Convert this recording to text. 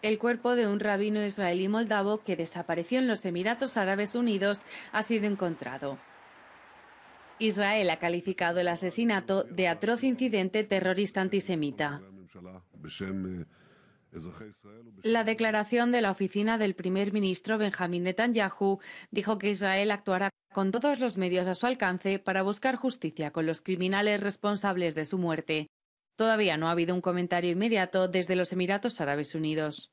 El cuerpo de un rabino israelí moldavo que desapareció en los Emiratos Árabes Unidos ha sido encontrado. Israel ha calificado el asesinato de atroz incidente terrorista antisemita. La declaración de la oficina del primer ministro Benjamín Netanyahu dijo que Israel actuará con todos los medios a su alcance para buscar justicia con los criminales responsables de su muerte. Todavía no ha habido un comentario inmediato desde los Emiratos Árabes Unidos.